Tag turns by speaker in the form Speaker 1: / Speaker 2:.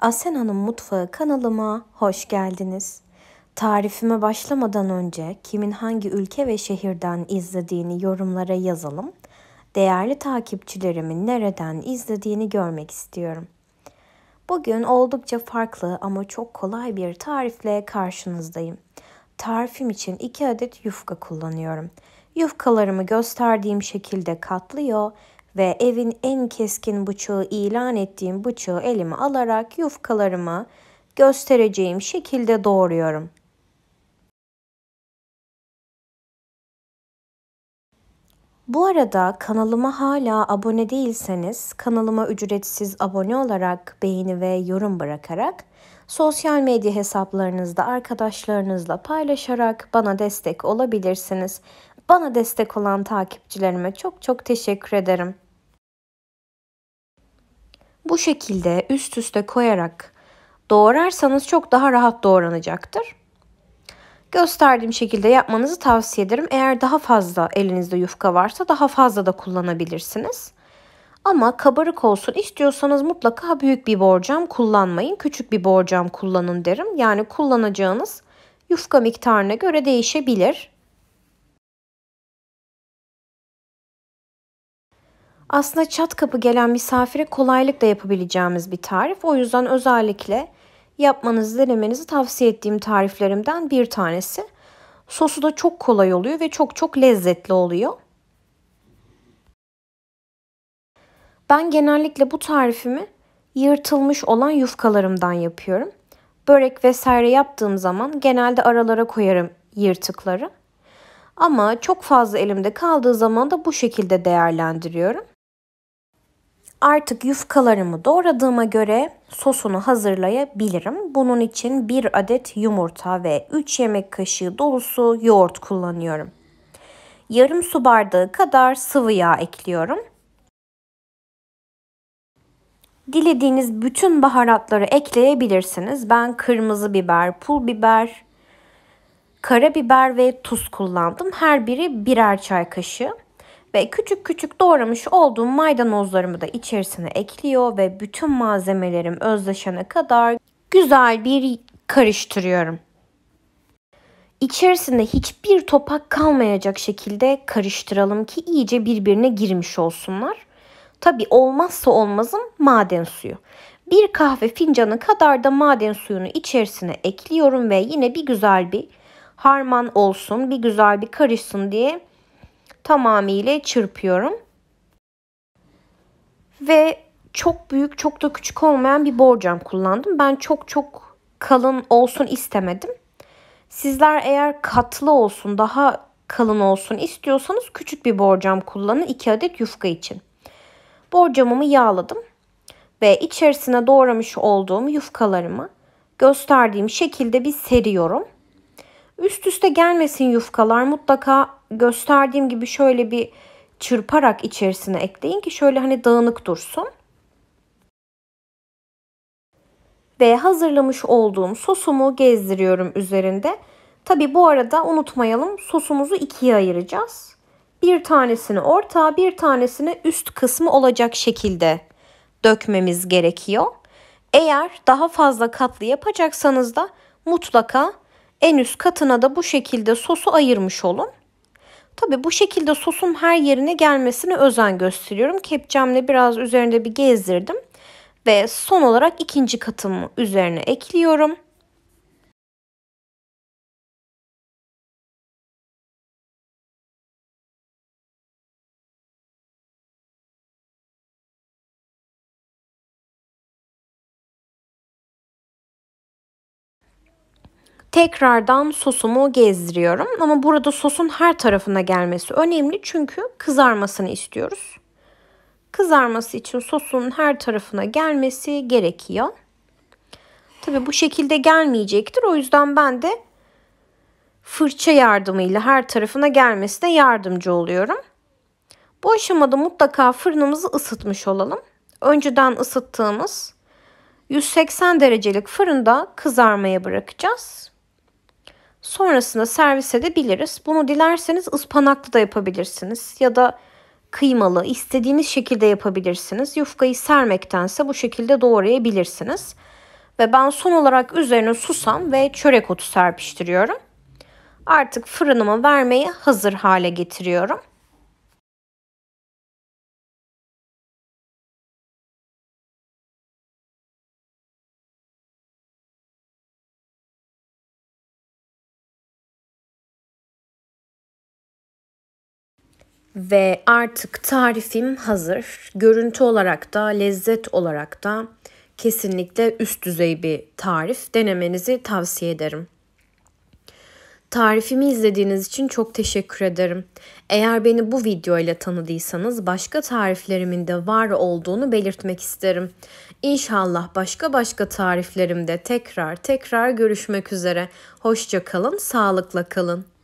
Speaker 1: Asena'nın Mutfağı kanalıma hoş geldiniz. Tarifime başlamadan önce kimin hangi ülke ve şehirden izlediğini yorumlara yazalım. Değerli takipçilerimin nereden izlediğini görmek istiyorum. Bugün oldukça farklı ama çok kolay bir tarifle karşınızdayım. Tarifim için 2 adet yufka kullanıyorum. Yufkalarımı gösterdiğim şekilde katlıyor ve evin en keskin bıçağı ilan ettiğim bıçağı elime alarak yufkalarımı göstereceğim şekilde doğruyorum. Bu arada kanalıma hala abone değilseniz kanalıma ücretsiz abone olarak beğeni ve yorum bırakarak sosyal medya hesaplarınızda arkadaşlarınızla paylaşarak bana destek olabilirsiniz. Bana destek olan takipçilerime çok çok teşekkür ederim. Bu şekilde üst üste koyarak doğrarsanız çok daha rahat doğranacaktır. Gösterdiğim şekilde yapmanızı tavsiye ederim. Eğer daha fazla elinizde yufka varsa daha fazla da kullanabilirsiniz. Ama kabarık olsun istiyorsanız mutlaka büyük bir borcam kullanmayın. Küçük bir borcam kullanın derim. Yani kullanacağınız yufka miktarına göre değişebilir. aslında çat kapı gelen misafire kolaylıkla yapabileceğimiz bir tarif. O yüzden özellikle yapmanızı, denemenizi tavsiye ettiğim tariflerimden bir tanesi. Sosu da çok kolay oluyor ve çok çok lezzetli oluyor. Ben genellikle bu tarifimi yırtılmış olan yufkalarımdan yapıyorum. Börek vesaire yaptığım zaman genelde aralara koyarım yırtıkları. Ama çok fazla elimde kaldığı zaman da bu şekilde değerlendiriyorum. Artık yufkalarımı doğradığıma göre sosunu hazırlayabilirim. Bunun için 1 adet yumurta ve 3 yemek kaşığı dolusu yoğurt kullanıyorum. Yarım su bardağı kadar sıvı yağ ekliyorum. Dilediğiniz bütün baharatları ekleyebilirsiniz. Ben kırmızı biber, pul biber, karabiber ve tuz kullandım. Her biri birer çay kaşığı ve küçük küçük doğramış olduğum maydanozlarımı da içerisine ekliyor ve bütün malzemelerim özleşene kadar güzel bir karıştırıyorum. İçerisinde hiçbir topak kalmayacak şekilde karıştıralım ki iyice birbirine girmiş olsunlar. Tabi olmazsa olmazım maden suyu. Bir kahve fincanı kadar da maden suyunu içerisine ekliyorum ve yine bir güzel bir harman olsun, bir güzel bir karışsın diye tamamıyla çırpıyorum. Ve çok büyük çok da küçük olmayan bir borcam kullandım. Ben çok çok kalın olsun istemedim. Sizler eğer katlı olsun daha kalın olsun istiyorsanız küçük bir borcam kullanın 2 adet yufka için. Borcamımı yağladım ve içerisine doğramış olduğum yufkalarımı gösterdiğim şekilde bir seriyorum. Üst üste gelmesin yufkalar mutlaka gösterdiğim gibi şöyle bir çırparak içerisine ekleyin ki şöyle hani dağınık dursun. Ve hazırlamış olduğum sosumu gezdiriyorum üzerinde. Tabi bu arada unutmayalım sosumuzu ikiye ayıracağız. Bir tanesini orta bir tanesini üst kısmı olacak şekilde dökmemiz gerekiyor. Eğer daha fazla katlı yapacaksanız da mutlaka en üst katına da bu şekilde sosu ayırmış olun. Tabi bu şekilde sosum her yerine gelmesine özen gösteriyorum. Kepçemle biraz üzerinde bir gezdirdim. Ve son olarak ikinci katımı üzerine ekliyorum. Tekrardan sosumu gezdiriyorum ama burada sosun her tarafına gelmesi önemli çünkü kızarmasını istiyoruz. Kızarması için sosun her tarafına gelmesi gerekiyor. Tabii bu şekilde gelmeyecektir. O yüzden ben de fırça yardımıyla her tarafına gelmesine yardımcı oluyorum. Bu aşamada mutlaka fırınımızı ısıtmış olalım. Önceden ısıttığımız 180 derecelik fırında kızarmaya bırakacağız. Sonrasında servis edebiliriz. Bunu dilerseniz ıspanaklı da yapabilirsiniz ya da kıymalı istediğiniz şekilde yapabilirsiniz. Yufkayı sermektense bu şekilde doğrayabilirsiniz. Ve ben son olarak üzerine susam ve çörek otu serpiştiriyorum. Artık fırınıma vermeye hazır hale getiriyorum. Ve artık tarifim hazır. Görüntü olarak da lezzet olarak da kesinlikle üst düzey bir tarif. Denemenizi tavsiye ederim. Tarifimi izlediğiniz için çok teşekkür ederim. Eğer beni bu video ile tanıdıysanız başka tariflerimin de var olduğunu belirtmek isterim. İnşallah başka başka tariflerimde tekrar tekrar görüşmek üzere. Hoşça kalın, sağlıkla kalın.